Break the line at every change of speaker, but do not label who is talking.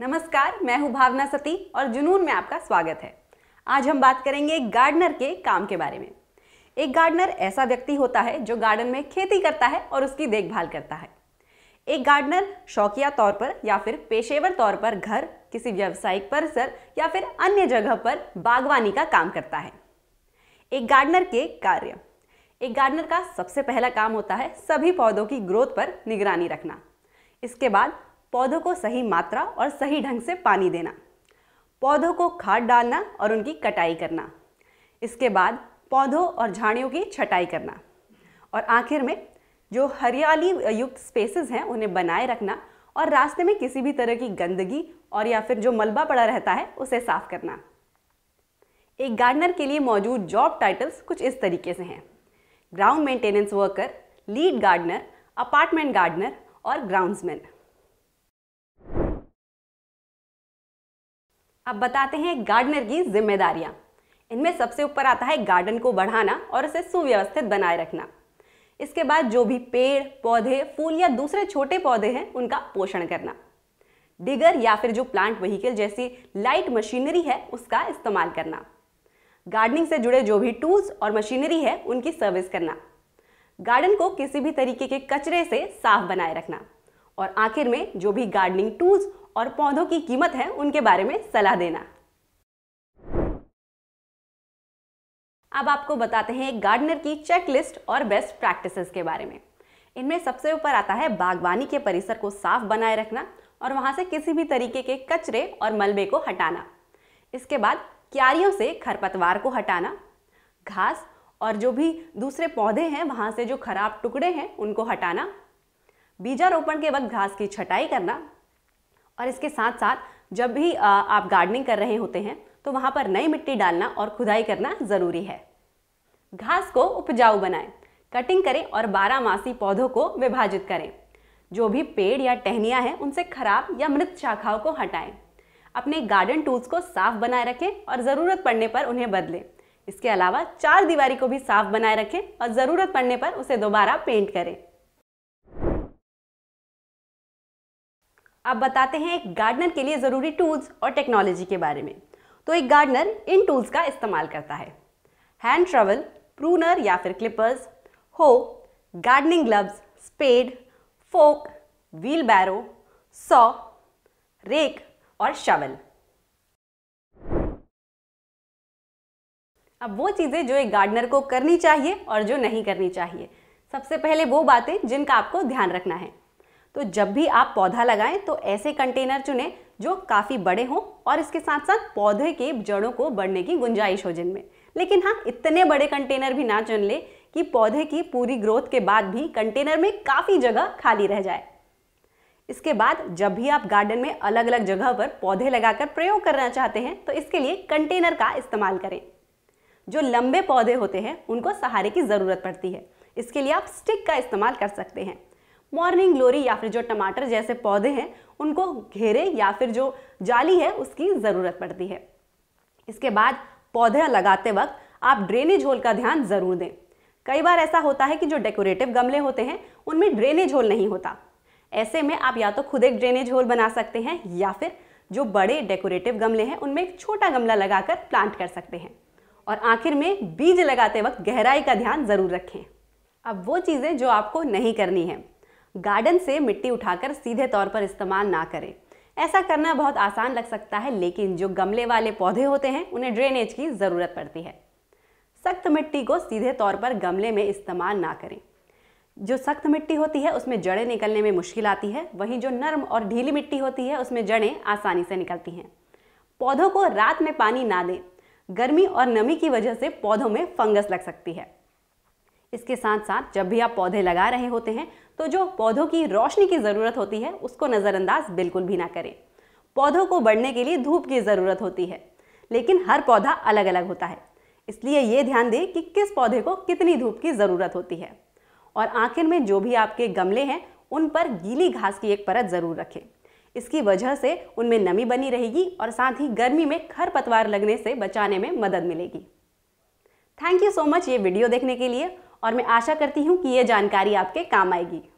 नमस्कार मैं हूं भावना सती और जुनून में आपका स्वागत है आज हम बात करेंगे एक गार्डनर के काम के बारे में एक गार्डनर ऐसा व्यक्ति होता है जो गार्डन में खेती करता है और उसकी देखभाल करता है एक गार्डनर शौकिया तौर पर या फिर पेशेवर तौर पर घर किसी व्यावसायिक परिसर या फिर अन्य जगह पर बागवानी का काम करता है एक गार्डनर के कार्य एक गार्डनर का सबसे पहला काम होता है सभी पौधों की ग्रोथ पर निगरानी रखना इसके बाद पौधों को सही मात्रा और सही ढंग से पानी देना पौधों को खाद डालना और उनकी कटाई करना इसके बाद पौधों और झाड़ियों की छटाई करना और आखिर में जो हरियाली युक्त स्पेसेस हैं उन्हें बनाए रखना और रास्ते में किसी भी तरह की गंदगी और या फिर जो मलबा पड़ा रहता है उसे साफ करना एक गार्डनर के लिए मौजूद जॉब टाइटल्स कुछ इस तरीके से हैं ground maintenance worker lead gardener apartment gardener और ग्राउंड्समैन अब बताते हैं गार्डनर की जिम्मेदारियां इनमें सबसे ऊपर आता है गार्डन को बढ़ाना और उसे सुव्यवस्थित बनाए रखना इसके बाद जो भी पेड़ पौधे फूल या दूसरे छोटे पौधे हैं उनका पोषण करना डिगर या फिर जो प्लांट व्हीकल जैसी लाइट मशीनरी है उसका इस्तेमाल करना गार्डनिंग से जुड़े जो भी टूल्स और मशीनरी है उनकी सर्विस करना गार्डन को किसी भी तरीके के कचरे से साफ बनाए रखना और आखिर में जो भी गार्डनिंग टूल्स और पौधों की कीमत है उनके बारे में सलाह देना अब आपको बताते हैं गार्डनर की चेकलिस्ट और बेस्ट प्रैक्टिसेस के बारे में इनमें सबसे ऊपर आता है बागवानी के परिसर को साफ बनाए रखना और वहां से किसी भी तरीके के कचरे और मलबे को हटाना इसके बाद क्यारियों से खरपतवार को हटाना घास और जो भी दूसरे पौधे हैं वहां से जो खराब टुकड़े हैं उनको हटाना बीजारोपण के वक्त घास की छटाई करना और इसके साथ साथ जब भी आप गार्डनिंग कर रहे होते हैं तो वहाँ पर नई मिट्टी डालना और खुदाई करना ज़रूरी है घास को उपजाऊ बनाएं कटिंग करें और बारहमासी पौधों को विभाजित करें जो भी पेड़ या टहनियाँ हैं उनसे खराब या मृत शाखाओं को हटाएं अपने गार्डन टूल्स को साफ बनाए रखें और ज़रूरत पड़ने पर उन्हें बदलें इसके अलावा चार दीवारी को भी साफ बनाए रखें और ज़रूरत पड़ने पर उसे दोबारा पेंट करें अब बताते हैं एक गार्डनर के लिए ज़रूरी टूल्स और टेक्नोलॉजी के बारे में तो एक गार्डनर इन टूल्स का इस्तेमाल करता है हैंड ट्रवल प्रूनर या फिर क्लिपर्स हो gardening gloves spade fork wheelbarrow saw rake और शवल अब वो चीज़ें जो एक गार्डनर को करनी चाहिए और जो नहीं करनी चाहिए सबसे पहले वो बातें जिनका आपको ध्यान रखना है तो जब भी आप पौधा लगाएं तो ऐसे कंटेनर चुनें जो काफ़ी बड़े हों और इसके साथ साथ पौधे के जड़ों को बढ़ने की गुंजाइश हो जिनमें लेकिन हाँ इतने बड़े कंटेनर भी ना चुन ले कि पौधे की पूरी ग्रोथ के बाद भी कंटेनर में काफ़ी जगह खाली रह जाए इसके बाद जब भी आप गार्डन में अलग अलग जगह पर पौधे लगाकर प्रयोग करना चाहते हैं तो इसके लिए कंटेनर का इस्तेमाल करें जो लंबे पौधे होते हैं उनको सहारे की ज़रूरत पड़ती है इसके लिए आप स्टिक का इस्तेमाल कर सकते हैं मॉर्निंग ग्लोरी या फिर जो टमाटर जैसे पौधे हैं उनको घेरे या फिर जो जाली है उसकी ज़रूरत पड़ती है इसके बाद पौधे लगाते वक्त आप ड्रेनेज होल का ध्यान ज़रूर दें कई बार ऐसा होता है कि जो डेकोरेटिव गमले होते हैं उनमें ड्रेनेज होल नहीं होता ऐसे में आप या तो खुद एक ड्रेनेज होल बना सकते हैं या फिर जो बड़े डेकोरेटिव गमले हैं उनमें एक छोटा गमला लगाकर प्लांट कर सकते हैं और आखिर में बीज लगाते वक्त गहराई का ध्यान ज़रूर रखें अब वो चीज़ें जो आपको नहीं करनी है गार्डन से मिट्टी उठाकर सीधे तौर पर इस्तेमाल ना करें ऐसा करना बहुत आसान लग सकता है लेकिन जो गमले वाले पौधे होते हैं उन्हें ड्रेनेज की ज़रूरत पड़ती है सख्त मिट्टी को सीधे तौर पर गमले में इस्तेमाल ना करें जो सख्त मिट्टी होती है उसमें जड़ें निकलने में मुश्किल आती है वहीं जो नर्म और ढीली मिट्टी होती है उसमें जड़ें आसानी से निकलती हैं पौधों को रात में पानी ना दें गर्मी और नमी की वजह से पौधों में फंगस लग सकती है इसके साथ साथ जब भी आप पौधे लगा रहे होते हैं तो जो पौधों की रोशनी की ज़रूरत होती है उसको नज़रअंदाज बिल्कुल भी ना करें पौधों को बढ़ने के लिए धूप की ज़रूरत होती है लेकिन हर पौधा अलग अलग होता है इसलिए ये ध्यान दें कि किस पौधे को कितनी धूप की ज़रूरत होती है और आखिर में जो भी आपके गमले हैं उन पर गीली घास की एक परत ज़रूर रखें इसकी वजह से उनमें नमी बनी रहेगी और साथ ही गर्मी में खरपतवार लगने से बचाने में मदद मिलेगी थैंक यू सो मच ये वीडियो देखने के लिए और मैं आशा करती हूँ कि ये जानकारी आपके काम आएगी